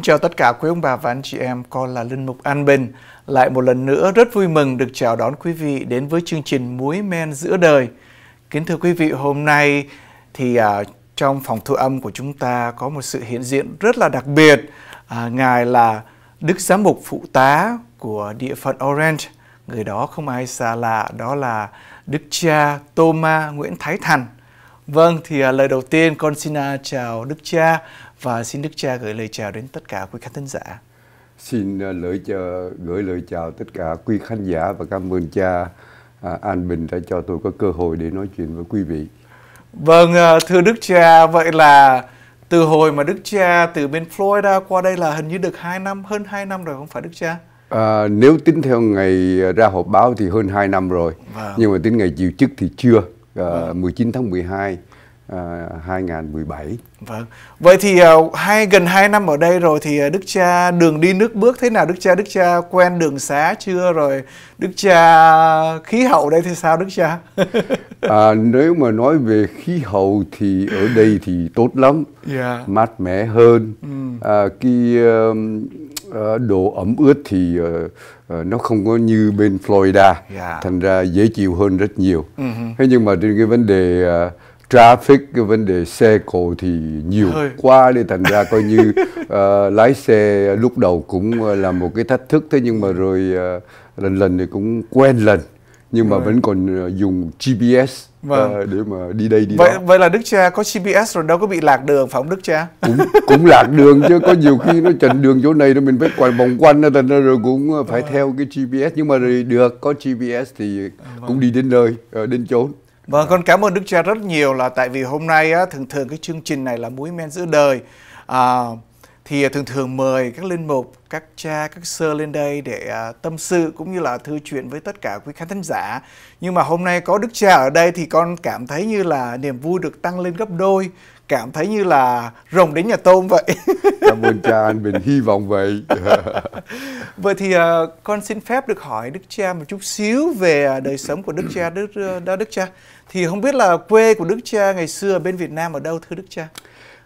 Kính chào tất cả quý ông bà và anh chị em, con là Linh Mục An Bình. Lại một lần nữa rất vui mừng được chào đón quý vị đến với chương trình Muối Men Giữa Đời. Kính thưa quý vị, hôm nay thì à, trong phòng thu âm của chúng ta có một sự hiện diện rất là đặc biệt. À, Ngài là Đức Giám mục Phụ tá của địa phận Orange. Người đó không ai xa lạ, đó là Đức cha Thomas Nguyễn Thái Thành. Vâng, thì à, lời đầu tiên con xin à, chào Đức cha và xin Đức Cha gửi lời chào đến tất cả quý khán thính giả. Xin à, lời chào, gửi lời chào tất cả quý khán giả và cảm ơn cha à, An Bình đã cho tôi có cơ hội để nói chuyện với quý vị. Vâng, à, thưa Đức Cha, vậy là từ hồi mà Đức Cha từ bên Florida qua đây là hình như được 2 năm, hơn 2 năm rồi không phải Đức Cha? À, nếu tính theo ngày ra họp báo thì hơn 2 năm rồi, vâng. nhưng mà tính ngày chịu chức thì chưa, à, vâng. 19 tháng 12 2017. À, vâng. Vậy thì uh, hai gần 2 năm ở đây rồi thì uh, Đức cha đường đi nước bước thế nào Đức cha Đức cha quen đường xá chưa rồi Đức cha khí hậu đây thì sao Đức cha? à, nếu mà nói về khí hậu thì ở đây thì tốt lắm, yeah. Dạ. mát mẻ hơn. Mm. À, cái uh, độ ẩm ướt thì uh, Uh, nó không có như bên Florida, yeah. Dạ. thành ra dễ chịu hơn rất nhiều. Uh-huh. Thế nhưng mà trên cái vấn đề uh, traffic cái vấn đề xe cộ thì nhiều quá đi thành ra coi như uh, lái xe lúc đầu cũng ờ, là một cái thách thức thế nhưng mà rồi uh, lần lần thì cũng quen lần nhưng mà rồi. Vâng. vẫn còn dùng GPS vâng. uh, để mà đi đây đi vậy, đó. Vậy là Đức Cha có GPS rồi đâu có bị lạc đường phải không Đức Cha? Cũng cũng lạc đường chứ có nhiều khi nó trần đường chỗ này rồi mình phải quay vòng quanh thành ra rồi cũng phải vâng. theo cái GPS nhưng mà rồi được có GPS thì vâng. cũng đi đến nơi đến chốn. Vâng, con cảm ơn Đức Cha rất nhiều là tại vì hôm nay á, thường thường cái chương trình này là muối men giữa đời. À, thì à, thường thường mời các linh mục, các cha, các sơ lên đây để à, tâm sự cũng như là thư chuyện với tất cả quý khán thính giả. Nhưng mà hôm nay có đức cha ở đây thì con cảm thấy như là niềm vui được tăng lên gấp đôi, cảm thấy như là rồng đến nhà tôm vậy. Cảm ơn cha anh mình hy vọng vậy. vậy thì uh, con xin phép được hỏi đức cha một chút xíu về đời sống của đức cha đức đó đức cha. Thì không biết là quê của đức cha ngày xưa ở bên Việt Nam ở đâu thưa đức cha?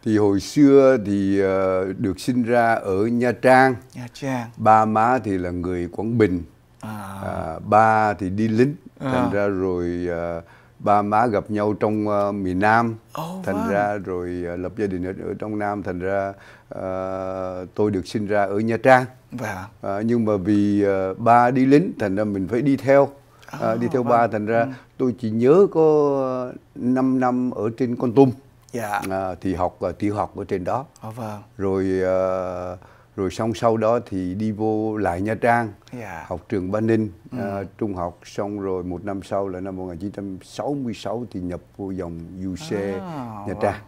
thì hồi xưa thì ờ, được sinh ra ở Nha Trang. Nha Trang. Ba má thì là người Quảng Bình. À. À, ba thì đi lính. À. Thành ra rồi uh, ba má gặp nhau trong uh, miền Nam. Oh, thành wow. ra rồi uh, lập gia đình ở, ở trong Nam. Thành ra uh, tôi được sinh ra ở Nha Trang. Wow. Vâng. Uh, à, nhưng mà vì uh, ba đi lính thành ra mình phải đi theo. À, oh, đi theo wow. Vâng. ba thành ra ừ. tôi chỉ nhớ có 5 năm ở trên Con Tum dạ. à, thì học uh, tiểu học ở trên đó oh, vâng. rồi uh, rồi xong sau đó thì đi vô lại Nha Trang yeah. Dạ. học trường Ba Ninh ừ. Mm. trung học xong rồi một năm sau là năm 1966 thì nhập vô dòng UC à, Nha Trang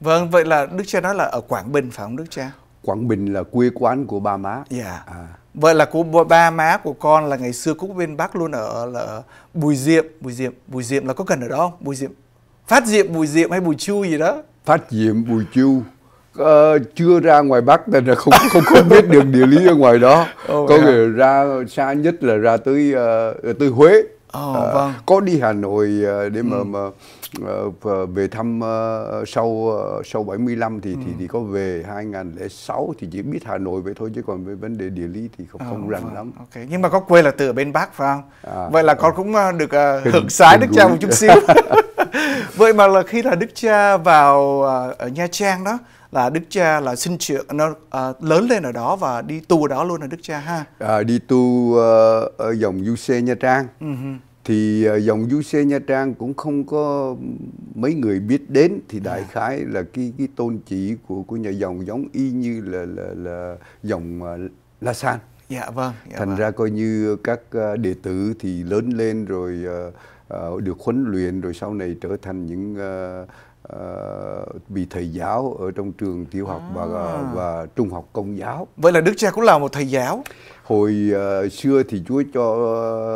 vâng. vâng vậy là Đức Cha nói là ở Quảng Bình phải không Đức Cha Quảng Bình là quê quán của ba má yeah. Dạ. à. vậy là của ba má của con là ngày xưa cũng bên Bắc luôn ở là Bùi Diệm Bùi Diệm Bùi Diệm là có gần ở đó không Bùi Diệm phát diệm bùi diệm hay bùi chu gì đó phát diệm bùi chu uh, chưa ra ngoài bắc nên là không không không biết được địa lý ở ngoài đó oh, có nghĩa ra xa nhất là ra tới uh, tới huế oh, uh, vâng. có đi hà nội uh, để mà, ừ. mà uh, về thăm uh, sau uh, sau 75 thì ừ. thì thì có về 2006 thì chỉ biết Hà Nội vậy thôi chứ còn về vấn đề địa lý thì không không rành vâng. lắm. Okay. Nhưng mà có quê là từ bên Bắc phải không? À, vậy là con cũng được uh, hưởng sái đức cha một chút xíu. vậy mà là khi là đức cha vào à, ở nha trang đó là đức cha là sinh trưởng nó à, lớn lên ở đó và đi tu ở đó luôn là đức cha ha à, đi tu uh, ở dòng UC nha trang uh-huh. thì uh, dòng xe nha trang cũng không có mấy người biết đến thì à. đại à. khái là cái cái tôn chỉ của của nhà dòng giống y như là là là dòng uh, la san dạ vâng dạ, thành vâng. ra coi như các uh, đệ tử thì lớn lên rồi uh, uh, được huấn luyện rồi sau này trở thành những uh, uh, thầy giáo ở trong trường tiểu học à. và và trung học công giáo. Vậy là đức cha cũng là một thầy giáo. Hồi uh, xưa thì Chúa cho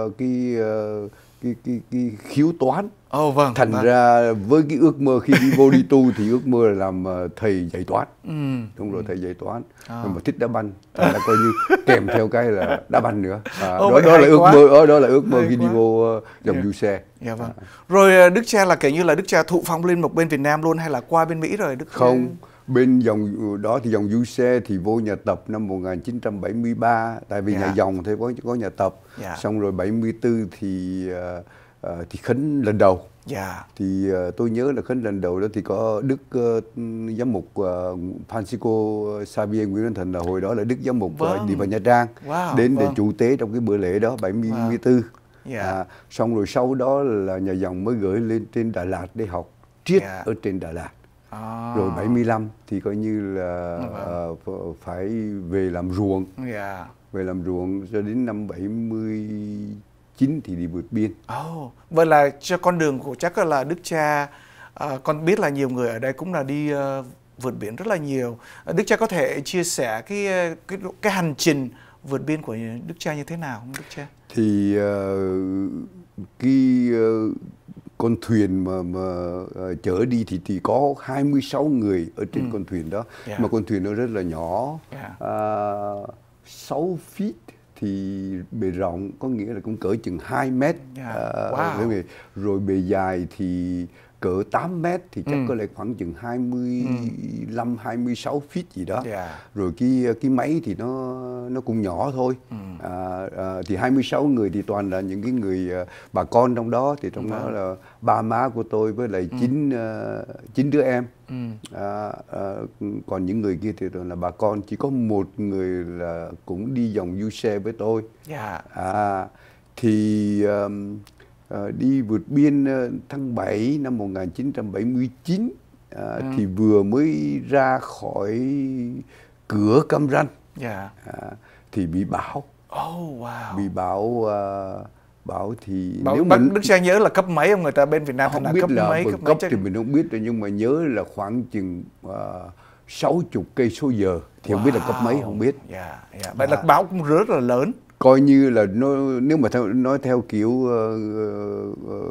uh, cái uh, cái cái cái khiếu toán oh, vâng, thành vâng. ra với cái ước mơ khi đi vô đi tu thì ước mơ là làm ờ, thầy dạy toán ừ. đúng rồi thầy dạy toán à. mà thích đá banh là coi như kèm theo cái là đá banh nữa à, oh, đó, đó là ước quá. mơ ờ, đó, là ước mơ hay khi quá. đi vô ờ, dòng yeah. Dạ. du xe yeah, dạ, vâng. à. rồi đức cha là kiểu như là đức cha thụ phong lên một bên việt nam luôn hay là qua bên mỹ rồi đức không cha bên dòng ừ, đó thì dòng du xe thì vô nhà tập năm 1973 tại vì yeah. nhà dạ. dòng thì có có nhà tập yeah. Dạ. xong rồi 74 thì uh, thì khấn lần đầu yeah. Dạ. thì uh, tôi nhớ là khấn lần đầu đó thì có đức uh, giám mục uh, Francisco Xavier Nguyễn Văn Thành là hồi đó là đức giám mục vâng. uh, đi vào Nha Trang wow. đến vâng. để chủ tế trong cái bữa lễ đó 74 wow. yeah. à, xong rồi sau đó là nhà dòng mới gửi lên trên Đà Lạt để học triết yeah. ở trên Đà Lạt à. rồi 75 thì coi như là vâng. uh, phải về làm ruộng yeah. Dạ. về làm ruộng cho đến năm 79 thì đi vượt biên oh. vậy là cho con đường của chắc là đức cha uh, con biết là nhiều người ở đây cũng là đi uh, vượt biển rất là nhiều đức cha có thể chia sẻ cái cái cái hành trình vượt biên của đức cha như thế nào không đức cha thì uh, cái uh, con thuyền mà mà à, chở đi thì thì có 26 người ở trên ừ. con thuyền đó yeah. Dạ. mà con thuyền nó rất là nhỏ yeah. Dạ. à, 6 feet thì bề rộng có nghĩa là cũng cỡ chừng 2 mét yeah. Dạ. à, wow. rồi bề dài thì cỡ 8 mét thì chắc ừ. có lẽ khoảng chừng 25 ừ. 26 feet gì đó. Yeah. Dạ. Rồi cái cái máy thì nó nó cũng nhỏ thôi. Ừ. À, à, thì 26 người thì toàn là những cái người à, bà con trong đó thì trong đó vâng. là ba má của tôi với lại ừ. chín à, chín đứa em. Ừ. À, à, còn những người kia thì là bà con chỉ có một người là cũng đi dòng du xe với tôi. Yeah. Dạ. À thì um, Ờ, đi vượt biên ờ, tháng 7 năm 1979 à, ờ, ừ. thì vừa mới ra khỏi cửa Cam Ranh yeah. Dạ. à, thì bị bão. Oh wow. Bị bão à, bão thì bão, nếu bác mình, Đức Sang nhớ là cấp mấy không người ta bên Việt Nam không biết cấp là mấy cấp, cấp mấy thì mình không biết rồi nhưng mà nhớ là khoảng chừng sáu uh, chục cây số giờ thì wow. không biết là cấp mấy không biết. yeah, dạ, yeah. Dạ. Vậy à. là bão cũng rất là lớn coi như là nó nếu mà theo, nói theo kiểu uh,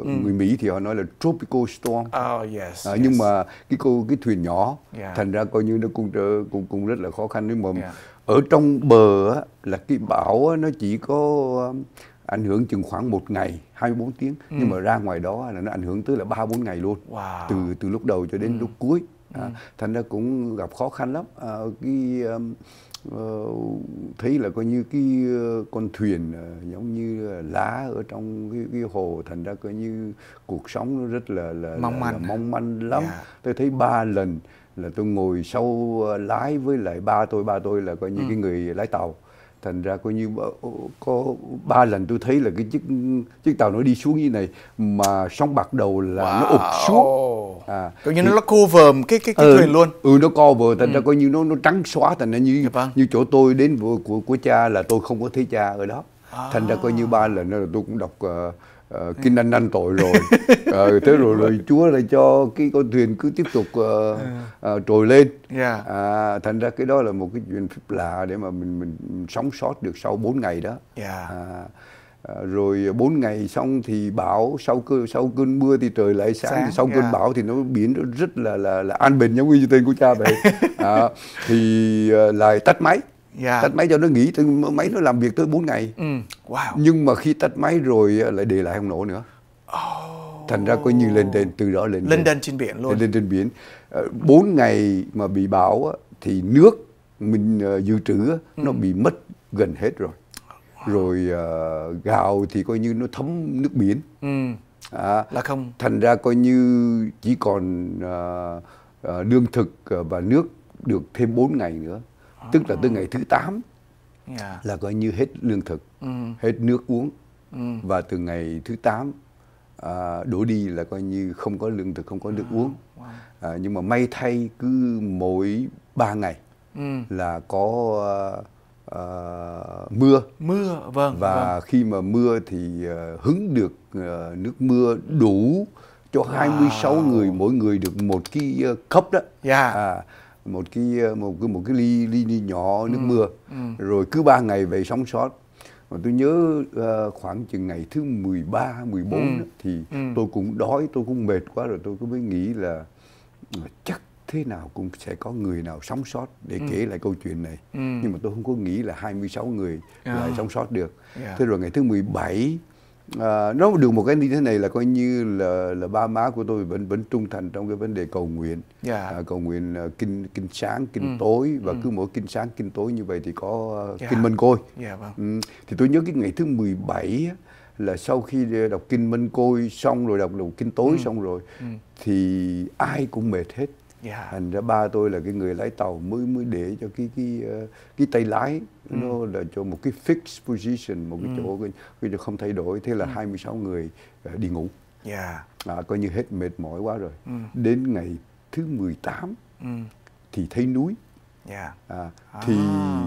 uh, mm. người Mỹ thì họ nói là tropical storm. Oh yes. À, yes. nhưng mà cái cô cái thuyền nhỏ yeah. thành ra coi như nó cũng cũng cũng rất là khó khăn nhưng mà yeah. ở trong bờ á, là cái bão á, nó chỉ có ờ, ảnh hưởng chừng khoảng một ngày 24 tiếng mm. nhưng mà ra ngoài đó là nó ảnh hưởng tới là ba bốn ngày luôn. Wow. Từ từ lúc đầu cho đến mm. lúc cuối. À, ừ. thành ra cũng gặp khó khăn lắm à, cái um, Ờ, thấy là coi như cái ờ, con thuyền ờ, giống như lá ở trong cái, cái hồ thành ra coi như cuộc sống nó rất là là mong manh, là, là mong manh lắm yeah. tôi thấy ba lần là tôi ngồi sau lái với lại ba tôi ba tôi là coi như ừ. cái người lái tàu thành ra coi như có ba lần tôi thấy là cái chiếc chiếc tàu nó đi xuống như này mà sóng bạc đầu là wow. nó ụp xuống à coi như thì, nó vờm cái cái cái ừ, thuyền luôn ừ nó co cover thành ừ. ra coi như nó nó trắng xóa thành ra như dạ vâng. như chỗ tôi đến của, của cha là tôi không có thấy cha ở đó à. thành ra coi như ba lần đó là tôi cũng đọc uh, uh, kinh anh ăn tội rồi uh, thế rồi dạ. lời chúa lại cho cái con thuyền cứ tiếp tục uh, uh, trồi lên yeah. Dạ. uh, à, thành ra cái đó là một cái chuyện phép lạ để mà mình mình sống sót được sau 4 ngày đó yeah. uh, à, rồi 4 ngày xong thì bão sau cơn sau cơn mưa thì trời lại sáng, sáng thì sau yeah. cơn bão thì nó biển rất là là, là an bình giống như tên của cha vậy uh, thì uh, lại tắt máy yeah. tắt máy cho nó nghỉ máy nó làm việc tới 4 ngày ừ. wow. nhưng mà khi tắt máy rồi ờ, lại để lại không nổ nữa oh. thành ra coi như lên đền từ đó lên lên đền trên biển luôn lên đền trên biển 4 ờ, ngày mà bị bão thì nước mình ờ, dự trữ ừ. nó ừ. bị mất gần hết rồi rồi gạo thì coi như nó thấm nước biển ừ. à, là không thành ra coi như chỉ còn lương thực và nước được thêm 4 ngày nữa tức là từ ngày thứ 8 dạ. là coi như hết lương thực ừ. hết nước uống ừ. và từ ngày thứ 8 à, đổ đi là coi như không có lương thực không có nước à, uống À, nhưng mà may thay cứ mỗi 3 ngày ừ. là có à, mưa mưa vâng và vâng. khi mà mưa thì à, hứng được à, nước mưa đủ cho wow. 26 người mỗi người được một cái cốc đó yeah. Dạ. à, một cái ờ, một cái một cái ly ly, ly nhỏ nước ừ. mưa ừ. rồi cứ ba ngày về sống sót mà tôi nhớ uh, khoảng chừng ngày thứ 13, 14 ừ. đó, thì ừ. tôi cũng đói, tôi cũng mệt quá rồi tôi cũng mới nghĩ là ờ, chắc thế nào cũng sẽ có người nào sống sót để ừ. kể lại câu chuyện này. Ừ. Nhưng mà tôi không có nghĩ là 26 người à. lại sống sót được. Yeah. Dạ. Thế rồi ngày thứ 17 À, nó được một cái như thế này là coi như là là ba má của tôi vẫn vẫn trung thành trong cái vấn đề cầu nguyện yeah. Dạ. à, cầu nguyện uh, kinh kinh sáng kinh ừ. tối và ừ. cứ mỗi kinh sáng kinh tối như vậy thì có uh, à, yeah. Dạ. kinh mân Côi yeah, dạ, vâng. ừ. thì tôi nhớ cái ngày thứ 17 là sau khi à, đọc kinh mân Côi xong rồi đọc đọc kinh tối ừ. xong rồi ừ. thì ai cũng mệt hết yeah. thành ra ba tôi là cái người lái tàu mới mới để cho cái cái cái tay lái Ừ. nó là cho một cái fixed position một cái ừ. chỗ cái, cái không thay đổi thế là ừ. 26 người uh, đi ngủ yeah. Dạ. à, coi như hết mệt mỏi quá rồi ừ. đến ngày thứ 18 ừ. thì thấy núi yeah. Dạ. À, à, thì à.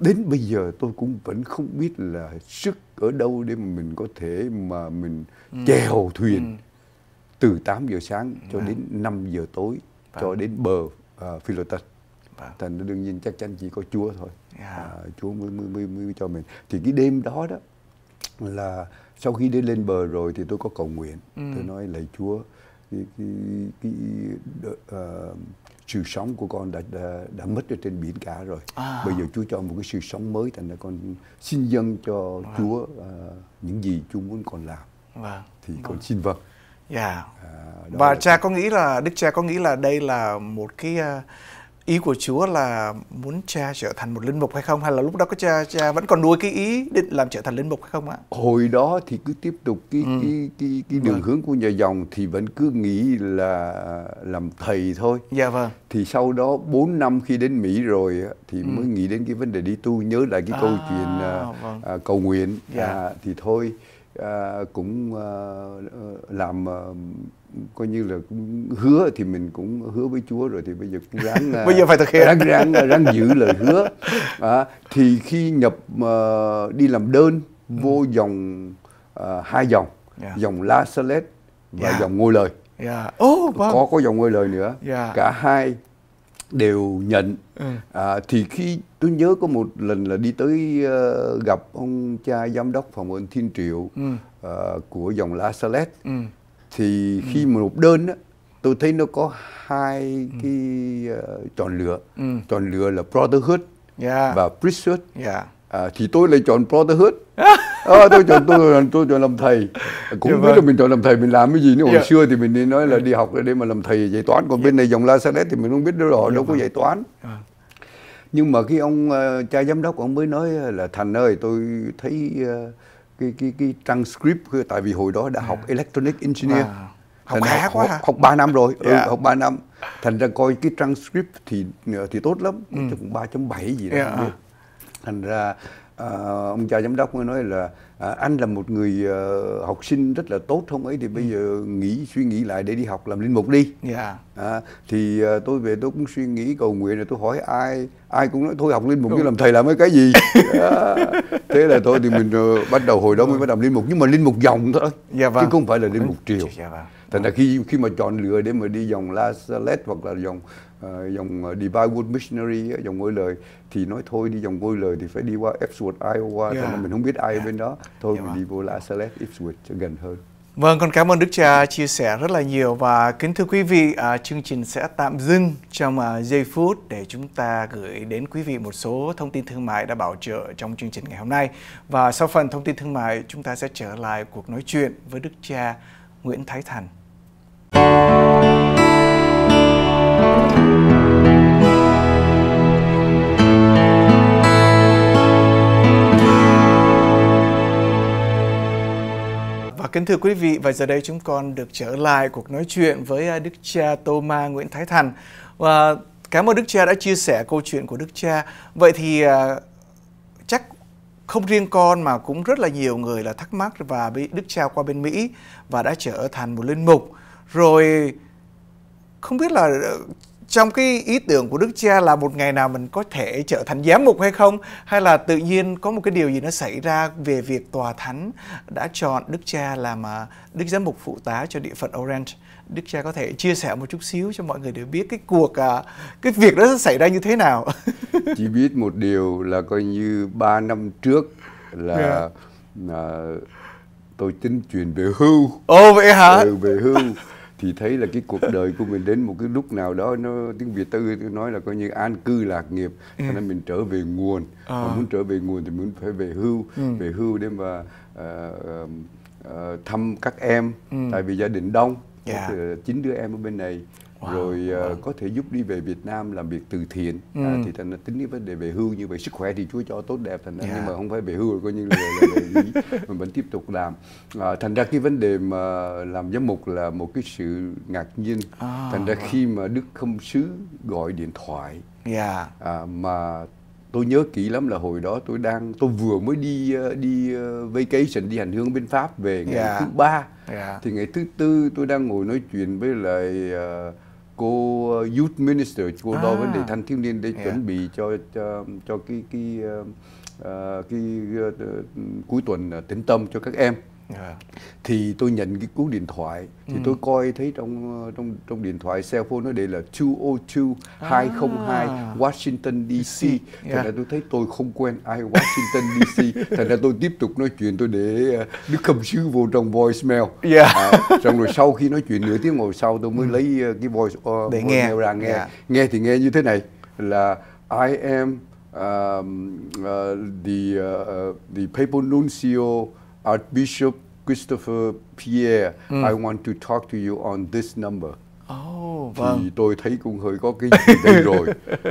đến bây giờ tôi cũng vẫn không biết là sức ở đâu để mà mình có thể mà mình ừ. chèo thuyền ừ. từ 8 giờ sáng cho dạ. đến 5 giờ tối vâng. cho đến bờ uh, à, Philippines vâng. thành đương nhiên chắc chắn chỉ có Chúa thôi yeah. Dạ. à, Chúa mới, mới, mới, mới cho mình thì cái đêm đó đó là sau khi đi lên bờ rồi thì tôi có cầu nguyện ừ. tôi nói lạy Chúa cái, cái, cái uh, sự sống của con đã, đã đã mất ở trên biển cả rồi à. bây giờ Chúa cho một cái sự sống mới thành ra con xin dâng cho vâng. Chúa uh, những gì Chúa muốn con làm vâng. thì vâng. con xin vâng yeah. Dạ. à, và là... cha có nghĩ là đức cha có nghĩ là đây là một cái uh, ý của Chúa là muốn cha trở thành một linh mục hay không hay là lúc đó có cha cha vẫn còn nuôi cái ý định làm trở thành linh mục hay không ạ? Hồi đó thì cứ tiếp tục cái ừ. cái cái cái đường vâng. hướng của nhà dòng thì vẫn cứ nghĩ là làm thầy thôi. Dạ vâng. Thì sau đó 4 năm khi đến Mỹ rồi thì ừ. mới nghĩ đến cái vấn đề đi tu nhớ lại cái à, câu chuyện à, vâng. à, cầu nguyện dạ. à, thì thôi à, cũng à, làm à, coi như là hứa thì mình cũng hứa với Chúa rồi thì bây giờ cũng ráng à, bây giờ phải thực hiện ráng ráng à, ráng giữ lời hứa à, thì khi nhập uh, ờ, đi làm đơn vô ừ. dòng uh, hai dòng yeah. Dạ. dòng La Salette và yeah. Dạ. dòng Ngôi Lời yeah. oh, wow. có có dòng Ngôi Lời nữa yeah. Dạ. cả hai đều nhận ừ. à, thì khi tôi nhớ có một lần là đi tới uh, gặp ông cha giám đốc phòng ơn Thiên Triệu ừ. uh, của dòng La Salette ừ thì ừ. khi ừ. mà nộp đơn á tôi thấy nó có hai ừ. cái uh, chọn lựa ừ. chọn lựa là brotherhood yeah. Dạ. và priesthood yeah. Dạ. à, thì tôi lại chọn brotherhood à, tôi chọn tôi chọn tôi chọn làm thầy cũng yeah, dạ biết vâng. là mình chọn làm thầy mình làm cái gì nữa hồi yeah. xưa thì mình đi nói là đi học để mà làm thầy dạy toán còn yeah. bên này dòng la Sadet thì mình không biết đâu rồi yeah, đâu có vâng. dạy toán yeah. nhưng mà khi ông uh, cha giám đốc ông mới nói là thành ơi tôi thấy uh, cái cái cái transcript tại vì hồi đó đã à. học electronic engineer à. học khá quá học, học 3 năm rồi ừ, yeah. ừ, học 3 năm thành ra coi cái transcript thì ờ, thì tốt lắm ừ. cũng 3.7 gì đó yeah. thành ra à, ông cha giám đốc mới nói là à, anh là một người à, học sinh rất là tốt không ấy thì bây ừ. giờ nghĩ suy nghĩ lại để đi học làm linh mục đi yeah. Dạ. à, thì à, tôi về tôi cũng suy nghĩ cầu nguyện là tôi hỏi ai ai cũng nói thôi học linh mục chứ làm thầy làm cái gì à, thế là thôi thì mình uh, bắt đầu hồi đó mới ừ. bắt đầu linh mục nhưng mà linh mục dòng thôi yeah, dạ vâng. chứ không phải là linh ừ. mục triều yeah, dạ vâng. thành ra khi khi mà chọn lựa để mà đi dòng La Salette hoặc là dòng à, dòng ờ, Divine World Missionary dòng ngôi lời thì nói thôi đi dòng ngôi lời thì phải đi qua Ipswich Iowa yeah. mà mình không biết ai yeah. ở bên đó thôi yeah. mình đi vô La Salle Ipswich cho gần hơn Vâng, con cảm ơn Đức Cha chia sẻ rất là nhiều và kính thưa quý vị, à, chương trình sẽ tạm dừng trong à, giây phút để chúng ta gửi đến quý vị một số thông tin thương mại đã bảo trợ trong chương trình ngày hôm nay. Và sau phần thông tin thương mại, chúng ta sẽ trở lại cuộc nói chuyện với Đức Cha Nguyễn Thái Thành. kính thưa quý vị, và giờ đây chúng con được trở lại cuộc nói chuyện với à, Đức cha Toma Nguyễn Thái Thành. Và cảm ơn Đức cha đã chia sẻ câu chuyện của Đức cha. Vậy thì à, chắc không riêng con mà cũng rất là nhiều người là thắc mắc và bị Đức cha qua bên Mỹ và đã trở thành một linh mục. Rồi không biết là trong cái ý tưởng của đức cha là một ngày nào mình có thể trở thành giám mục hay không hay là tự nhiên có một cái điều gì nó xảy ra về việc tòa thánh đã chọn đức cha làm à, đức giám mục phụ tá cho địa phận Orange đức cha có thể chia sẻ một chút xíu cho mọi người để biết cái cuộc à, cái việc đó xảy ra như thế nào chỉ biết một điều là coi như ba năm trước là yeah. Dạ. À, tôi tính chuyển về hưu ồ vậy hả ừ, về hưu thì thấy là cái cuộc đời của mình đến một cái lúc nào đó nó tiếng Việt tư tôi nói là coi như an cư lạc nghiệp cho ừ. nên mình trở về nguồn à. mà muốn trở về nguồn thì muốn phải về hưu ừ. về hưu để mà uh, uh, thăm các em ừ. tại vì gia đình đông yeah. Dạ. chín đứa em ở bên này wow. rồi à, wow. có thể giúp đi về Việt Nam làm việc từ thiện à, ừ. à, thì thành tính đến vấn đề về hưu như vậy sức khỏe thì Chúa cho tốt đẹp thành yeah. nhưng mà không phải về hưu rồi coi như là, là, là, là mình vẫn tiếp tục làm à, thành ra cái vấn đề mà làm giám mục là một cái sự ngạc nhiên à, thành ra khi mà Đức Không sứ gọi điện thoại yeah. à, mà tôi nhớ kỹ lắm là hồi đó tôi đang tôi vừa mới đi à, đi vacation đi hành hương bên pháp về ngày yeah. thứ ba yeah. thì ngày thứ tư tôi đang ngồi nói chuyện với lại uh, cô ờ, youth minister cô à. vấn đề thanh thiếu niên để yeah. Dạ. chuẩn bị cho cho, cho cái cái uh, cái uh, cuối tuần tĩnh tâm cho các em À. thì tôi nhận cái cú điện thoại thì ừ. tôi coi thấy trong trong trong điện thoại cell phone nó đề là 202 202 à. Washington DC yeah. thành ra tôi thấy tôi không quen ai Washington DC thành ra tôi tiếp tục nói chuyện tôi để Đức ờ, Cầm Sứ vô trong voicemail yeah. à, xong rồi sau khi nói chuyện nửa tiếng ngồi sau tôi mới ừ. lấy ờ, cái voice uh, để nghe ra nghe yeah. nghe thì nghe như thế này là I am um, uh, the uh, the papal nuncio Archbishop Christopher Pierre, ừ. I want to talk to you on this number. Oh, vâng. thì tôi thấy cũng hơi có cái gì đây rồi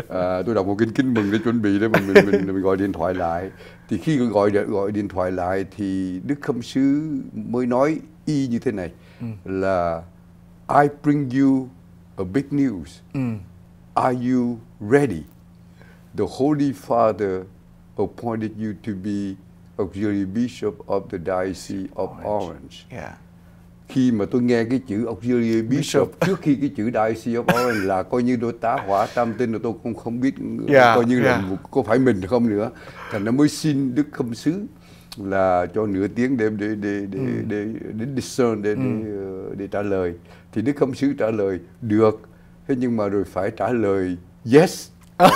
à, tôi đọc một kinh kinh mừng để chuẩn bị để mình mình, mình mình gọi điện thoại lại thì khi gọi gọi điện thoại lại thì đức khâm sứ mới nói y như thế này ừ. là I bring you a big news ừ. are you ready the Holy Father appointed you to be auxiliary bishop of the diocese of Orange. Orange. Yeah. Khi mà tôi nghe cái chữ auxiliary bishop, bishop. trước khi cái chữ diocese of Orange là coi như tôi tá hỏa tam tinh là tôi cũng không biết yeah, coi như yeah. là có phải mình không nữa. Thành nó mới xin Đức Khâm Sứ là cho nửa tiếng để để để để ừ. để, để discern để, ừ. để ờ, để trả lời thì đức khâm sứ trả lời được thế nhưng mà rồi phải trả lời yes à.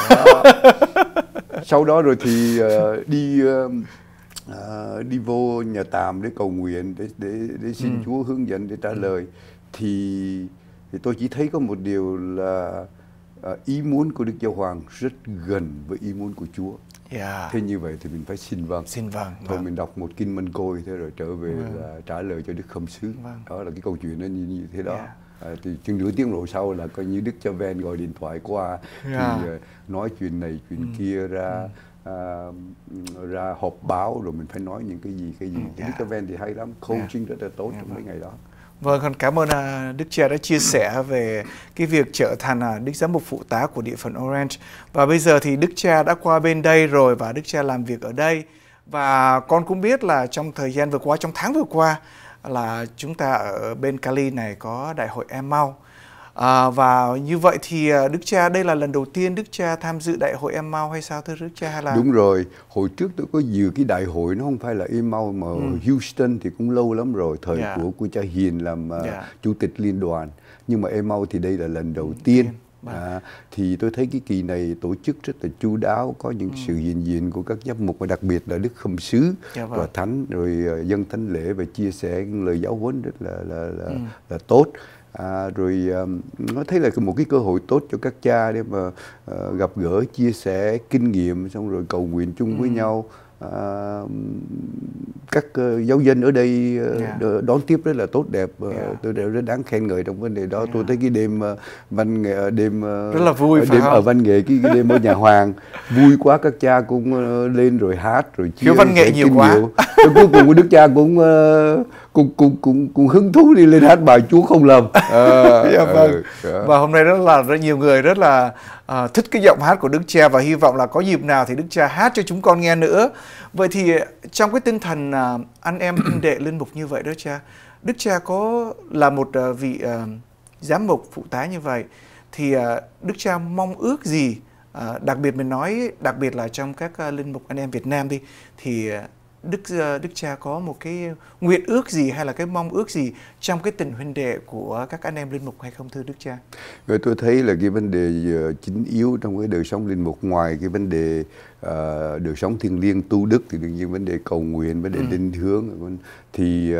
sau đó rồi thì uh, đi uh, à, đi vô nhà tạm để cầu nguyện để để để xin ừ. Chúa hướng dẫn để trả ừ. lời thì thì tôi chỉ thấy có một điều là à, ý muốn của Đức Giáo Hoàng rất gần với ý muốn của Chúa. Yeah. Dạ. Thế như vậy thì mình phải xin vâng. Xin vâng. Thôi vâng. mình đọc một kinh mân côi thế rồi trở về vâng. là trả lời cho Đức Khâm sứ. Vâng. Đó là cái câu chuyện nó như, như thế đó. Yeah. Dạ. À, ờ, thì chừng nửa tiếng rồi sau là coi như Đức Chaven gọi điện thoại qua yeah. Dạ. thì uh, nói chuyện này chuyện ừ. kia ra ừ uh, ra họp báo rồi mình phải nói những cái gì cái gì ừ, yeah. cái event dạ. thì hay lắm coaching yeah. Dạ. rất là tốt yeah, dạ, trong mấy vâng. ngày đó Vâng, còn cảm ơn à, Đức cha đã chia sẻ về cái việc trở thành à, Đức Giám mục Phụ tá của địa phận Orange. Và bây giờ thì Đức Cha đã qua bên đây rồi và Đức Cha làm việc ở đây. Và con cũng biết là trong thời gian vừa qua, trong tháng vừa qua là chúng ta ở bên Cali này có đại hội Emau À, và như vậy thì à, Đức Cha đây là lần đầu tiên Đức Cha tham dự đại hội em hay sao thưa Đức Cha là đúng rồi hồi trước tôi có dự cái đại hội nó không phải là em mà ừ. Houston thì cũng lâu lắm rồi thời yeah. Dạ. của của cha Hiền làm yeah. À, dạ. chủ tịch liên đoàn nhưng mà em thì đây là lần đầu tiên vâng. À, thì tôi thấy cái kỳ này tổ chức rất là chu đáo có những ừ. sự hiện diện của các giám mục và đặc biệt là đức khâm sứ dạ và vâng. thánh rồi à, dân thánh lễ và chia sẻ lời giáo huấn rất là là là, ừ. là tốt à, rồi um, nó thấy là một cái cơ hội tốt cho các cha để mà uh, gặp gỡ chia sẻ kinh nghiệm xong rồi cầu nguyện chung ừ. với nhau à, các uh, giáo dân ở đây uh, ờ, yeah. Dạ. đón tiếp rất là tốt đẹp uh, yeah. Dạ. tôi đều rất đáng khen ngợi trong vấn đề đó yeah. tôi dạ. thấy cái đêm uh, văn nghệ đêm uh, rất là vui đêm ở văn nghệ cái, cái đêm ở nhà hoàng vui quá các cha cũng uh, lên rồi hát rồi chia văn nghệ nhiều quá nhiều. cuối cùng đức cha cũng uh, cũng cũng cũng cũng hứng thú đi lên hát bài Chúa không lầm. À, dạ, vâng. Ừ, dạ. và hôm nay rất là rất nhiều người rất là à, thích cái giọng hát của Đức Cha và hy vọng là có dịp nào thì Đức Cha hát cho chúng con nghe nữa. Vậy thì à, trong cái tinh thần à, anh em huynh đệ linh mục như vậy đó cha, Đức Cha có là một à, vị à, giám mục phụ tá như vậy thì à, Đức Cha mong ước gì? À, đặc biệt mình nói đặc biệt là trong các à, linh mục anh em Việt Nam đi thì à, Đức ờ, Đức Cha có một cái nguyện ước gì hay là cái mong ước gì trong cái tình huynh đệ của các anh em linh mục hay không thưa Đức Cha? Rồi tôi thấy là cái vấn đề ờ, chính yếu trong cái đời sống linh mục ngoài cái vấn đề uh, đời sống thiêng liêng tu đức thì đương nhiên vấn đề cầu nguyện vấn đề ừ. định hướng thì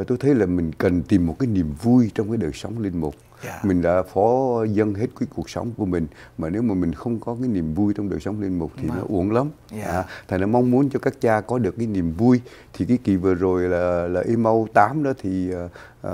uh, tôi thấy là mình cần tìm một cái niềm vui trong cái đời sống linh mục yeah. Dạ. mình đã phó dân hết cái cuộc sống của mình mà nếu mà mình không có cái niềm vui trong đời sống linh mục thì mà. nó uổng lắm yeah. Dạ. à, thầy nó mong muốn cho các cha có được cái niềm vui thì cái kỳ vừa rồi là là emo 8 đó thì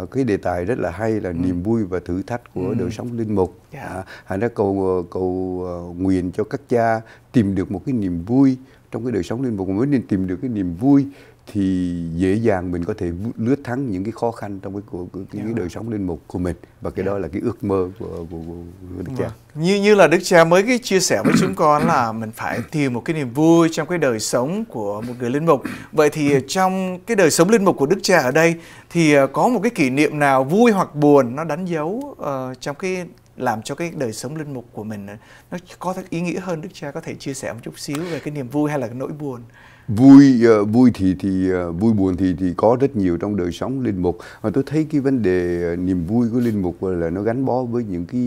uh, cái đề tài rất là hay là ừ. niềm vui và thử thách của ừ. đời sống linh mục yeah. Dạ. à, đã cầu ờ, cầu uh, nguyện cho các cha tìm được một cái niềm vui trong cái đời sống linh mục mới nên tìm được cái niềm vui thì dễ dàng mình có thể lướt thắng những cái khó khăn trong cái của cái, cái, cái dạ. đời sống linh mục của mình và cái dạ. đó là cái ước mơ của, của, của, của đức cha vâng. như như là đức cha mới cái chia sẻ với chúng con là mình phải tìm một cái niềm vui trong cái đời sống của một người linh mục vậy thì trong cái đời sống linh mục của đức cha ở đây thì ờ, có một cái kỷ niệm nào vui hoặc buồn nó đánh dấu uh, trong cái làm cho cái đời sống linh mục của mình ờ, nó có ý nghĩa hơn đức cha có thể chia sẻ một chút xíu về cái niềm vui hay là cái nỗi buồn vui ờ, vui thì thì ờ, vui buồn thì thì có rất nhiều trong đời sống linh mục mà tôi thấy cái vấn đề ờ, niềm vui của linh mục là nó gắn bó với những cái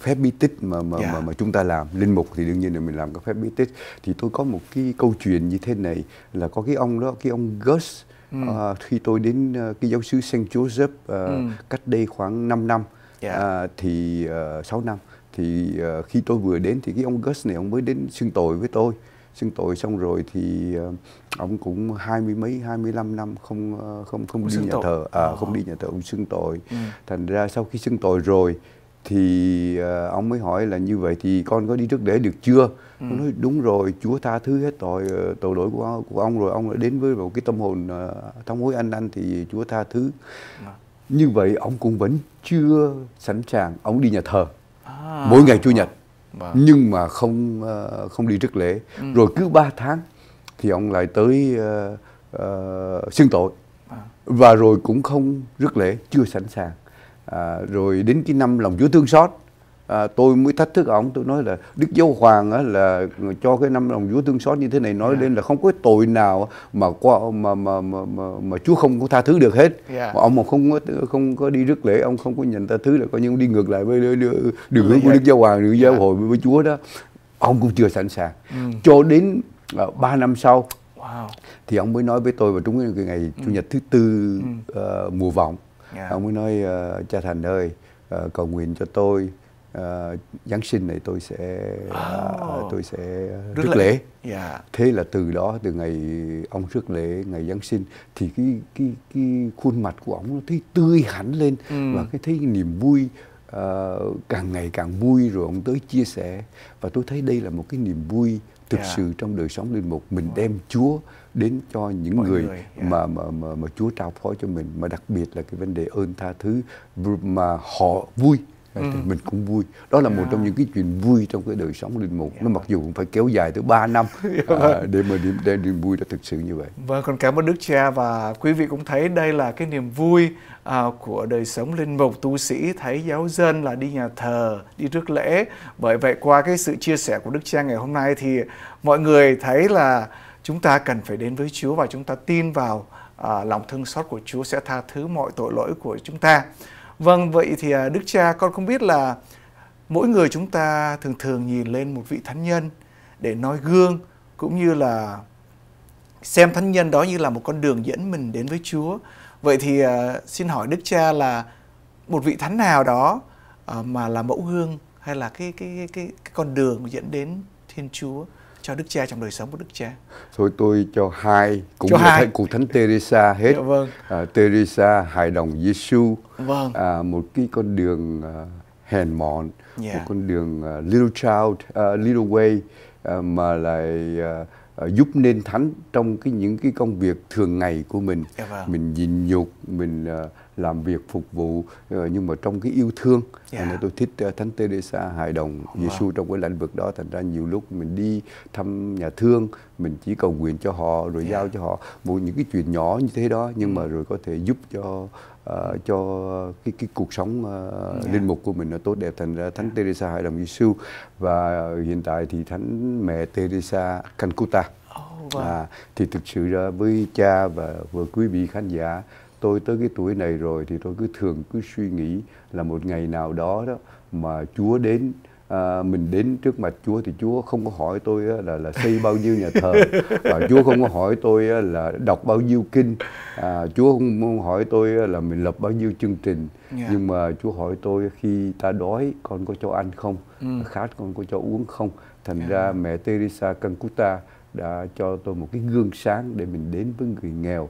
phép bí tích mà mà, yeah. Dạ. mà mà chúng ta làm linh mục thì đương nhiên là mình làm các phép bí tích thì tôi có một cái câu chuyện như thế này là có cái ông đó cái ông Gus ừ. uh, khi tôi đến cái giáo xứ St Joseph uh, ừ. cách đây khoảng 5 năm yeah. uh, dạ. thì uh, 6 năm thì uh, khi tôi vừa đến thì cái ông Gus này ông mới đến xưng tội với tôi xưng tội xong rồi thì ờ, ông cũng hai mươi mấy hai mươi lăm năm không ờ, không không đi nhà thờ à, à. không đi nhà thờ ông xưng tội ừ. thành ra sau khi xưng tội rồi thì uh, ông mới hỏi là như vậy thì con có đi trước để được chưa ừ. Ông nói đúng rồi chúa tha thứ hết tội tội lỗi của ông, của ông rồi ông lại đến với một cái tâm hồn uh, thống hối anh anh thì chúa tha thứ à. như vậy ông cũng vẫn chưa sẵn sàng ông đi nhà thờ à. mỗi ngày chủ nhật Vâng. nhưng mà không ờ, không đi trước lễ ừ. rồi cứ 3 tháng thì ông lại tới uh, uh, xưng tội à. và rồi cũng không rước lễ chưa sẵn sàng à, rồi đến cái năm lòng Chúa thương xót à, tôi mới thách thức ông tôi nói là đức giáo hoàng là cho cái năm lòng chúa thương xót như thế này nói yeah. Dạ. lên là không có tội nào mà qua mà mà mà, mà, mà chúa không có tha thứ được hết yeah. Dạ. mà ông mà không có không có đi rước lễ ông không có nhận tha thứ là coi như ông đi ngược lại với đường hướng của dạ. đức giáo hoàng đường giáo hội với chúa đó ông cũng chưa sẵn sàng ừ. cho đến uh, à, 3 năm sau wow. thì ông mới nói với tôi vào trúng cái ngày ừ. chủ nhật thứ tư ừ. uh, mùa vọng yeah. ông mới nói uh, cha thành ơi uh, cầu nguyện cho tôi uh, Giáng sinh này tôi sẽ uh, tôi sẽ rước, rước lễ. lễ. Dạ. Yeah. Thế là từ đó từ ngày ông rước lễ ngày Giáng sinh thì cái cái cái khuôn mặt của ông nó thấy tươi hẳn lên ừ. và cái thấy niềm vui uh, càng ngày càng vui rồi ông tới chia sẻ và tôi thấy đây là một cái niềm vui thực yeah. Dạ. sự trong đời sống linh mục mình đem Chúa đến cho những Mọi người, người yeah. Dạ. mà, mà mà mà Chúa trao phó cho mình mà đặc biệt là cái vấn đề ơn tha thứ mà họ vui ừ. mình cũng vui đó là một à. trong những cái chuyện vui trong cái đời sống linh mục yeah. nó dạ. mặc dù cũng phải kéo dài tới 3 năm dạ à, vâng. để mà niềm đem niềm vui đó thực sự như vậy vâng còn cảm ơn đức cha và quý vị cũng thấy đây là cái niềm vui à, của đời sống linh mục tu sĩ thấy giáo dân là đi nhà thờ đi rước lễ bởi vậy qua cái sự chia sẻ của đức cha ngày hôm nay thì mọi người thấy là chúng ta cần phải đến với chúa và chúng ta tin vào à, lòng thương xót của chúa sẽ tha thứ mọi tội lỗi của chúng ta Vâng, vậy thì à, Đức Cha, con không biết là mỗi người chúng ta thường thường nhìn lên một vị thánh nhân để noi gương cũng như là xem thánh nhân đó như là một con đường dẫn mình đến với Chúa. Vậy thì à, xin hỏi Đức Cha là một vị thánh nào đó à, mà là mẫu gương hay là cái cái cái, cái con đường dẫn đến Thiên Chúa? cho đức cha trong đời sống của đức cha thôi tôi cho hai cũng cho hai. của thánh Teresa hết dạ, vâng. à, Teresa hài đồng Giêsu vâng. à, một cái con đường à, hèn mọn yeah. Dạ. một con đường à, little child à, little way à, mà lại à, à, giúp nên thánh trong cái những cái công việc thường ngày của mình dạ, vâng. mình nhịn nhục mình à, làm việc phục vụ ờ, nhưng mà trong cái yêu thương yeah. Dạ. nên tôi thích ờ, thánh Teresa hài đồng ờ. Giêsu trong cái lĩnh vực đó thành ra nhiều lúc mình đi thăm nhà thương mình chỉ cầu nguyện cho họ rồi yeah. Dạ. giao cho họ một những cái chuyện nhỏ như thế đó nhưng ừ. mà rồi có thể giúp cho uh, cho cái cái cuộc sống uh, yeah. Dạ. linh mục của mình nó tốt đẹp thành ra thánh yeah. Teresa hài đồng Giêsu và hiện tại thì thánh mẹ Teresa Calcutta oh, wow. à, vâng. thì thực sự ra với cha và vừa quý vị khán giả tôi tới cái tuổi này rồi thì tôi cứ thường cứ suy nghĩ là một ngày nào đó đó mà Chúa đến à, mình đến trước mặt Chúa thì Chúa không có hỏi tôi là là xây bao nhiêu nhà thờ và Chúa không có hỏi tôi là đọc bao nhiêu kinh à, Chúa không hỏi tôi là mình lập bao nhiêu chương trình yeah. nhưng mà Chúa hỏi tôi khi ta đói con có cho ăn không ừ. khát con có cho uống không thành yeah. ra mẹ Teresa Calcutta đã cho tôi một cái gương sáng để mình đến với người nghèo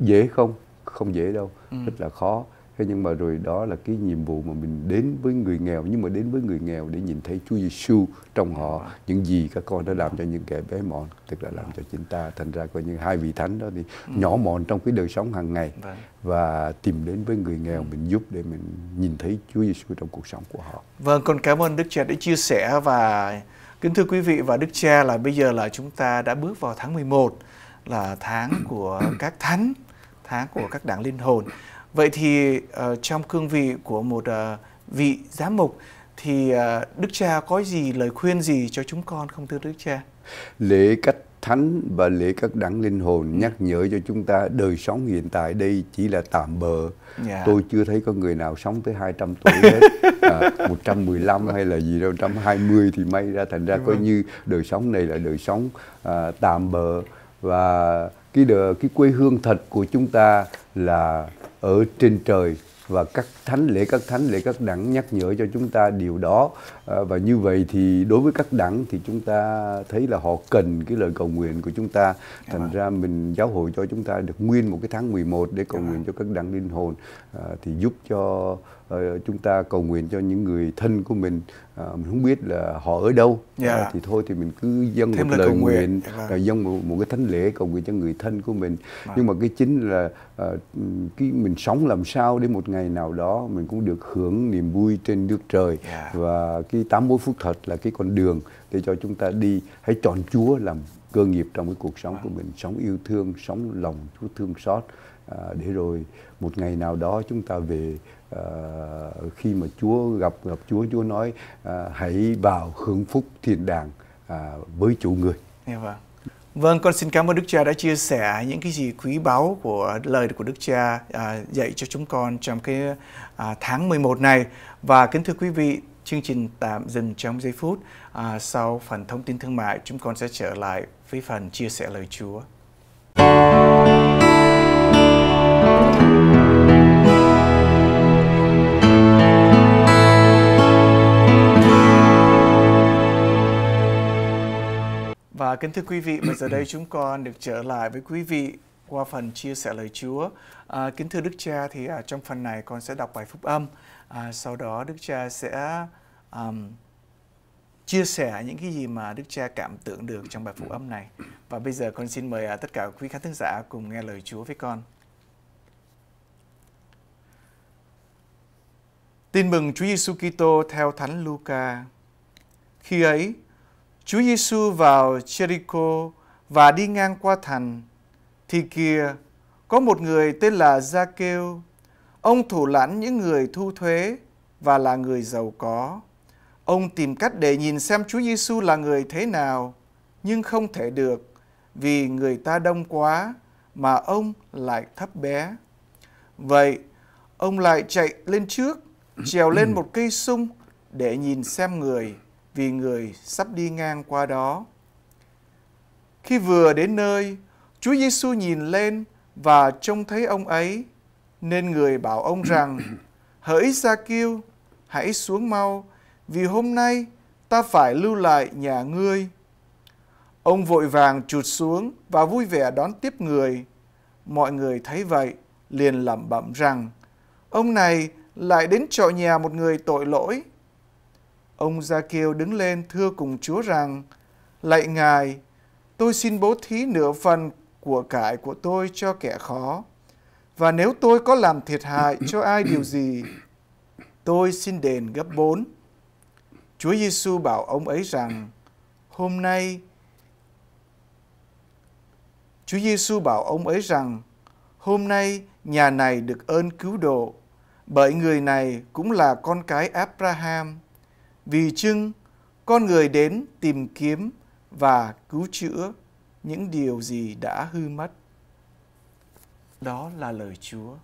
dễ không không dễ đâu ừ. rất là khó thế nhưng mà rồi đó là cái nhiệm vụ mà mình đến với người nghèo nhưng mà đến với người nghèo để nhìn thấy Chúa Giêsu trong họ những gì các con đã làm cho những kẻ bé mọn tức là làm cho chính ta thành ra coi như hai vị thánh đó thì ừ. nhỏ mọn trong cái đời sống hàng ngày vâng. và tìm đến với người nghèo ừ. mình giúp để mình nhìn thấy Chúa Giêsu trong cuộc sống của họ vâng con cảm ơn Đức Cha đã chia sẻ và kính thưa quý vị và Đức Cha là bây giờ là chúng ta đã bước vào tháng 11 là tháng của các thánh tháng của các đảng linh hồn. Vậy thì uh, trong cương vị của một uh, vị giám mục thì uh, Đức Cha có gì lời khuyên gì cho chúng con không thưa Đức Cha? Lễ cách thánh và lễ các đảng linh hồn ừ. nhắc nhở cho chúng ta đời sống hiện tại đây chỉ là tạm bờ. Yeah. Dạ. Tôi chưa thấy có người nào sống tới 200 tuổi hết. À, 115 hay là gì đâu, 120 thì may ra thành ra dạ coi vâng. như đời sống này là đời sống à, tạm bờ và cái đờ, cái quê hương thật của chúng ta là ở trên trời và các thánh lễ các thánh lễ các đẳng nhắc nhở cho chúng ta điều đó à, và như vậy thì đối với các đẳng thì chúng ta thấy là họ cần cái lời cầu nguyện của chúng ta thành ra mình giáo hội cho chúng ta được nguyên một cái tháng 11 để cầu dạ. nguyện cho các đẳng linh hồn à, thì giúp cho Ờ, chúng ta cầu nguyện cho những người thân của mình à, mình không biết là họ ở đâu yeah. Dạ. à, ờ, thì thôi thì mình cứ dâng một lời nguyện, nguyện dạ vâng. à, dâng một, một cái thánh lễ cầu nguyện cho người thân của mình à. nhưng mà cái chính là à, cái mình sống làm sao để một ngày nào đó mình cũng được hưởng niềm vui trên nước trời yeah. và cái tám mối phúc thật là cái con đường để cho chúng ta đi hãy chọn Chúa làm cơ nghiệp trong cái cuộc sống à. của mình sống yêu thương sống lòng Chúa thương xót à, để rồi một ngày nào đó chúng ta về uh, khi mà Chúa gặp gặp Chúa Chúa nói uh, hãy vào hưởng phúc thiên đàng uh, với chủ người. Yeah, dạ vâng. Vâng, con xin cảm ơn Đức Cha đã chia sẻ những cái gì quý báu của lời của Đức Cha à, dạy cho chúng con trong cái à, tháng 11 này. Và kính thưa quý vị, chương trình tạm dừng trong giây phút. À, sau phần thông tin thương mại, chúng con sẽ trở lại với phần chia sẻ lời Chúa. Música Và kính thưa quý vị, bây giờ đây chúng con được trở lại với quý vị qua phần chia sẻ lời Chúa. À, kính thưa Đức Cha thì à, trong phần này con sẽ đọc bài phúc âm. À, sau đó Đức Cha sẽ um, chia sẻ những cái gì mà Đức Cha cảm tưởng được trong bài phúc âm này. Và bây giờ con xin mời à, tất cả quý khán thính giả cùng nghe lời Chúa với con. Tin mừng Chúa Giêsu Kitô theo Thánh Luca. Khi ấy, Chúa Giêsu vào Jericho và đi ngang qua thành, thì kìa có một người tên là Gia-kêu, ông thủ lãnh những người thu thuế và là người giàu có. Ông tìm cách để nhìn xem Chúa Giêsu là người thế nào, nhưng không thể được vì người ta đông quá mà ông lại thấp bé. Vậy, ông lại chạy lên trước, trèo lên một cây sung để nhìn xem người vì người sắp đi ngang qua đó. Khi vừa đến nơi, Chúa Giêsu nhìn lên và trông thấy ông ấy, nên người bảo ông rằng: Hỡi Sa Kiêu, hãy xuống mau, vì hôm nay ta phải lưu lại nhà ngươi. Ông vội vàng trụt xuống và vui vẻ đón tiếp người. Mọi người thấy vậy, liền lẩm bẩm rằng: Ông này lại đến trọ nhà một người tội lỗi. Ông Gia Kiêu đứng lên thưa cùng Chúa rằng, Lạy Ngài, tôi xin bố thí nửa phần của cải của tôi cho kẻ khó. Và nếu tôi có làm thiệt hại cho ai điều gì, tôi xin đền gấp bốn. Chúa Giêsu bảo ông ấy rằng, hôm nay Chúa Giêsu bảo ông ấy rằng, hôm nay nhà này được ơn cứu độ, bởi người này cũng là con cái Abraham vì chưng con người đến tìm kiếm và cứu chữa những điều gì đã hư mất. Đó là lời Chúa.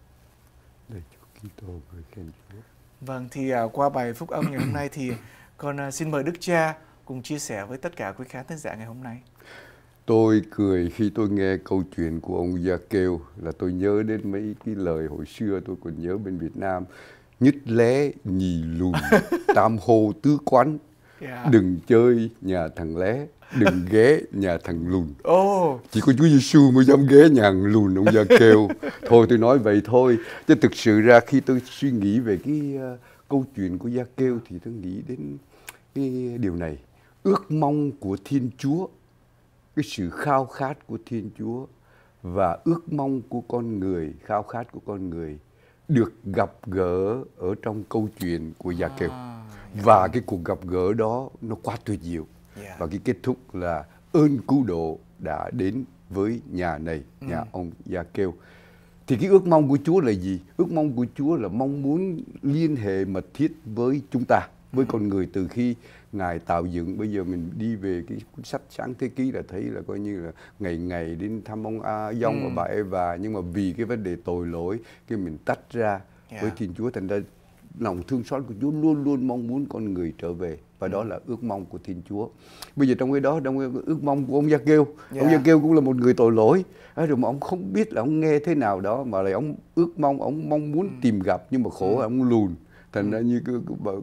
Lời Chúa Kitô người khen Chúa. Vâng, thì à, qua bài phúc âm ngày hôm nay thì con à, xin mời Đức Cha cùng chia sẻ với tất cả quý khán thính giả ngày hôm nay. Tôi cười khi tôi nghe câu chuyện của ông Gia Kêu là tôi nhớ đến mấy cái lời hồi xưa tôi còn nhớ bên Việt Nam nhất lé nhì lùi tam hô tứ quán dạ. đừng chơi nhà thằng lé đừng ghé nhà thằng lùn oh. chỉ có Chúa Giêsu mới dám ghé nhà thằng lùn ông già kêu thôi tôi nói vậy thôi chứ thực sự ra khi tôi suy nghĩ về cái uh, câu chuyện của gia kêu thì tôi nghĩ đến cái điều này ước mong của Thiên Chúa cái sự khao khát của Thiên Chúa và ước mong của con người khao khát của con người được gặp gỡ ở trong câu chuyện của Gia Kiều. À, dạ. và cái cuộc gặp gỡ đó nó quá tuyệt diệu. Yeah. Dạ. Và cái kết thúc là ơn cứu độ đã đến với nhà này, ừ. nhà ông Gia Kiều. Thì cái ước mong của Chúa là gì? Ước mong của Chúa là mong muốn liên hệ mật thiết với chúng ta, với ừ. con người từ khi ngài tạo dựng bây giờ mình đi về cái cuốn sách sáng thế ký là thấy là coi như là ngày ngày đến thăm ông a dông ừ. và bà eva nhưng mà vì cái vấn đề tội lỗi cái mình tách ra yeah. Dạ. với thiên chúa thành ra lòng thương xót của Chúa luôn luôn mong muốn con người trở về và ừ. đó là ước mong của Thiên Chúa. Bây giờ trong cái đó trong cái ước mong của ông Gia Kêu, yeah. ông dạ. Gia Kêu cũng là một người tội lỗi, à, rồi mà ông không biết là ông nghe thế nào đó mà lại ông ước mong, ông mong muốn ừ. tìm gặp nhưng mà khổ ừ. là ông lùn thành ừ. ra như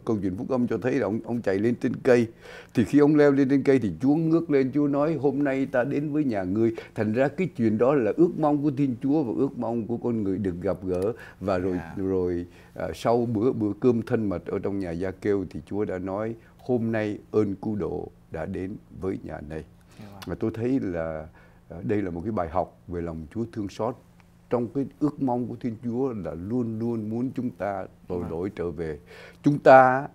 câu chuyện phúc âm cho thấy là ông ông chạy lên trên cây thì khi ông leo lên trên cây thì chúa ngước lên chúa nói hôm nay ta đến với nhà ngươi thành ra cái chuyện đó là ước mong của thiên chúa và ước mong của con người được gặp gỡ và rồi yeah. À. rồi à, sau bữa bữa cơm thân mật ở trong nhà gia kêu thì chúa đã nói hôm nay ơn cứu độ đã đến với nhà này dạ vâng. và tôi thấy là à, đây là một cái bài học về lòng chúa thương xót trong cái ước mong của Thiên Chúa là luôn luôn muốn chúng ta tội vâng. lỗi trở về. Chúng ta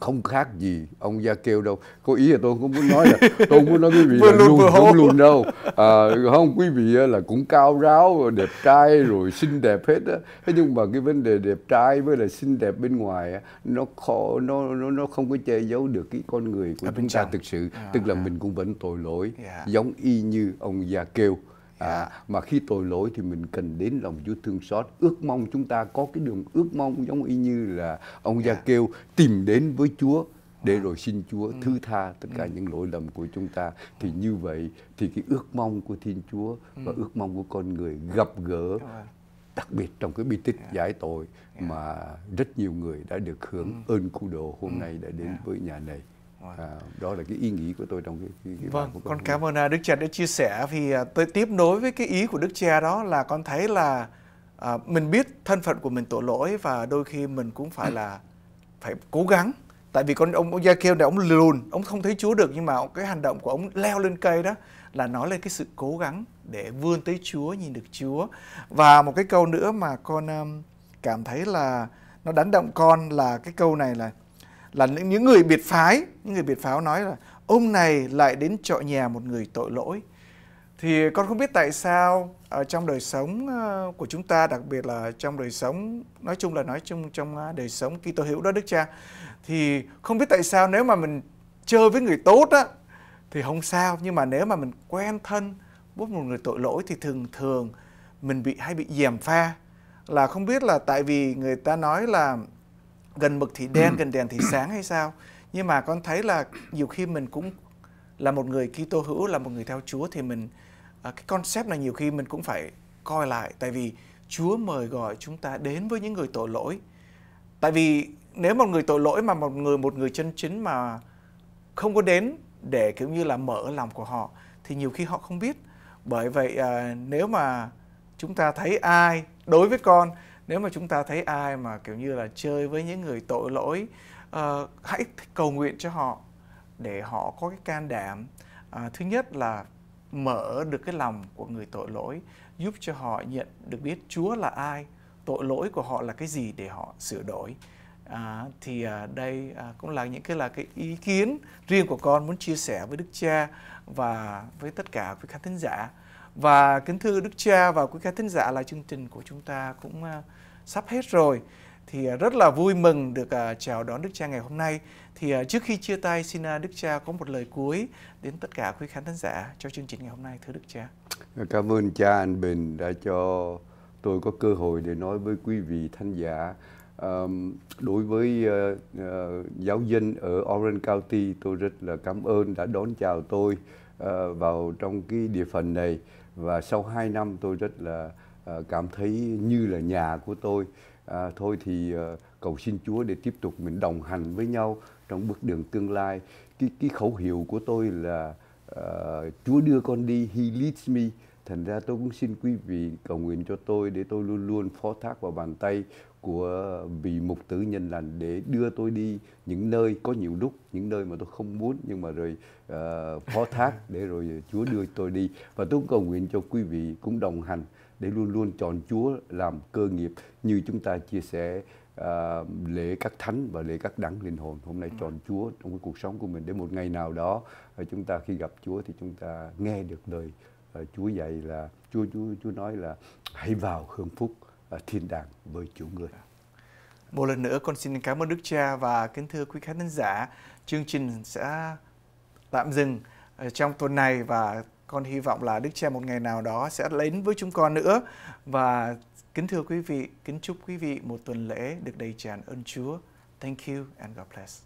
không khác gì ông gia kêu đâu có ý là tôi không muốn nói là tôi muốn nói quý vị là luôn không luôn đâu à, không quý vị là cũng cao ráo đẹp trai rồi xinh đẹp hết á thế nhưng mà cái vấn đề đẹp trai với là xinh đẹp bên ngoài nó khó nó nó nó không có che giấu được cái con người của Ở chúng ta trong. thực sự à, tức là à. mình cũng vẫn tội lỗi yeah. Dạ. giống y như ông gia kêu à, mà khi tội lỗi thì mình cần đến lòng Chúa thương xót ước mong chúng ta có cái đường ước mong giống y như là ông gia dạ. kêu tìm đến với Chúa để dạ. rồi xin Chúa ừ. thứ tha tất cả ừ. những lỗi lầm của chúng ta thì như vậy thì cái ước mong của Thiên Chúa ừ. và ước mong của con người gặp gỡ dạ vâng. đặc biệt trong cái bi tích yeah. giải tội yeah. mà rất nhiều người đã được hưởng ừ. ơn cứu độ hôm ừ. nay đã đến yeah. với nhà này. Wow. Vâng. À, đó là cái ý nghĩ của tôi trong cái, cái, cái vâng của con cảm ơn à, Đức Cha đã chia sẻ vì à, tôi tiếp nối với cái ý của Đức Cha đó là con thấy là à, mình biết thân phận của mình tội lỗi và đôi khi mình cũng phải là phải cố gắng tại vì con ông, ông gia kêu là ông lùn ông không thấy chúa được nhưng mà cái hành động của ông leo lên cây đó là nói lên cái sự cố gắng để vươn tới chúa nhìn được chúa và một cái câu nữa mà con um, cảm thấy là nó đánh động con là cái câu này là là những, những người biệt phái những người biệt pháo nói là ông này lại đến trọ nhà một người tội lỗi thì con không biết tại sao ở trong đời sống ờ, của chúng ta đặc biệt là trong đời sống nói chung là nói chung trong ờ, đời sống Kitô hữu đó Đức Cha thì không biết tại sao nếu mà mình chơi với người tốt á thì không sao nhưng mà nếu mà mình quen thân với một người tội lỗi thì thường thường mình bị hay bị dèm pha là không biết là tại vì người ta nói là gần mực thì đen gần đèn thì sáng hay sao nhưng mà con thấy là nhiều khi mình cũng là một người Kitô hữu là một người theo Chúa thì mình à, cái concept này nhiều khi mình cũng phải coi lại tại vì Chúa mời gọi chúng ta đến với những người tội lỗi tại vì nếu một người tội lỗi mà một người một người chân chính mà không có đến để kiểu như là mở lòng của họ thì nhiều khi họ không biết bởi vậy à, nếu mà chúng ta thấy ai đối với con nếu mà chúng ta thấy ai mà kiểu như là chơi với những người tội lỗi uh, hãy cầu nguyện cho họ để họ có cái can đảm uh, thứ nhất là mở được cái lòng của người tội lỗi giúp cho họ nhận được biết Chúa là ai tội lỗi của họ là cái gì để họ sửa đổi à, thì à, đây à, cũng là những cái là cái ý kiến riêng của con muốn chia sẻ với Đức Cha và với tất cả quý khán thính giả và kính thưa Đức Cha và quý khán thính giả là chương trình của chúng ta cũng à, sắp hết rồi thì à, rất là vui mừng được à, chào đón Đức Cha ngày hôm nay. Thì à, trước khi chia tay xin Đức Cha có một lời cuối đến tất cả quý khán thính giả cho chương trình ngày hôm nay thưa Đức Cha. Dạ, cảm ơn cha anh Bình đã cho tôi có cơ hội để nói với quý vị thánh giả. đối với ờ, ờ, giáo dân ở Orange County tôi rất là cảm ơn đã đón chào tôi ờ, vào trong cái địa phận này và sau 2 năm tôi rất là Ờ, cảm thấy như là nhà của tôi à, thôi thì ờ, cầu xin Chúa để tiếp tục mình đồng hành với nhau trong bước đường tương lai cái cái khẩu hiệu của tôi là à, Chúa đưa con đi He leads me thành ra tôi cũng xin quý vị cầu nguyện cho tôi để tôi luôn luôn phó thác vào bàn tay của vị mục tử nhân lành để đưa tôi đi những nơi có nhiều lúc những nơi mà tôi không muốn nhưng mà rồi uh, phó thác để rồi Chúa đưa tôi đi và tôi cũng cầu nguyện cho quý vị cũng đồng hành để luôn luôn chọn Chúa làm cơ nghiệp như chúng ta chia sẻ à, lễ các thánh và lễ các đấng linh hồn hôm nay ừ. chọn Chúa trong cái cuộc sống của mình để một ngày nào đó à, chúng ta khi gặp Chúa thì chúng ta nghe được lời à, Chúa dạy là Chúa Chúa Chúa nói là hãy vào hương phúc à, thiên đàng với Chúa người. Một lần nữa con xin cảm ơn Đức Cha và kính thưa quý khán giả chương trình sẽ tạm dừng à, trong tuần này và con hy vọng là Đức Cha một ngày nào đó sẽ đến với chúng con nữa. Và kính thưa quý vị, kính chúc quý vị một tuần lễ được đầy tràn ơn Chúa. Thank you and God bless.